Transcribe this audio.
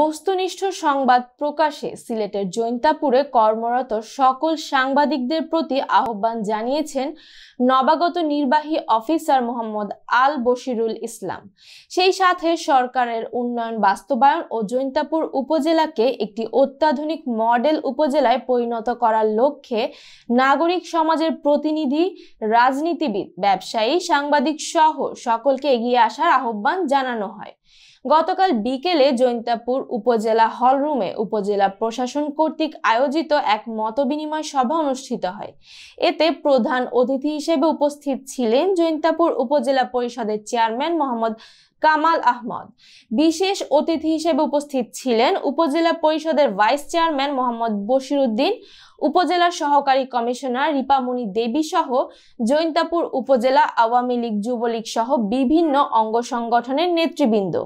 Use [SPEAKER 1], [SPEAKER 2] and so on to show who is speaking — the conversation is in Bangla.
[SPEAKER 1] বস্তুনিষ্ঠ সংবাদ প্রকাশে সিলেটের জৈন্তাপুরে কর্মরত সকল সাংবাদিকদের প্রতি আহ্বান জানিয়েছেন নবাগত নির্বাহী অফিসার মোহাম্মদ আল বশিরুল ইসলাম সেই সাথে সরকারের উন্নয়ন বাস্তবায়ন ও জৈন্তাপুর উপজেলাকে একটি অত্যাধুনিক মডেল উপজেলায় পরিণত করার লক্ষ্যে নাগরিক সমাজের প্রতিনিধি রাজনীতিবিদ ব্যবসায়ী সাংবাদিক সহ সকলকে এগিয়ে আসার আহ্বান জানানো হয় গতকাল বিকেলে জৈন্তাপুর মিরপুর উপজেলা হলরুমে উপজেলা প্রশাসন কর্তৃক আয়োজিত এক মতবিনিময় সভা অনুষ্ঠিত হয় এতে প্রধান অতিথি হিসেবে উপস্থিত ছিলেন জৈন্তাপুর উপজেলা পরিষদের চেয়ারম্যান মোহাম্মদ কামাল আহমদ বিশেষ অতিথি হিসেবে উপস্থিত ছিলেন উপজেলা পরিষদের ভাইস চেয়ারম্যান মোহাম্মদ বশিরুদ্দিন উপজেলা সহকারী কমিশনার রিপামণি দেবী সহ জৈন্তাপুর উপজেলা আওয়ামী লীগ যুবলীগ সহ বিভিন্ন অঙ্গ সংগঠনের নেতৃবৃন্দ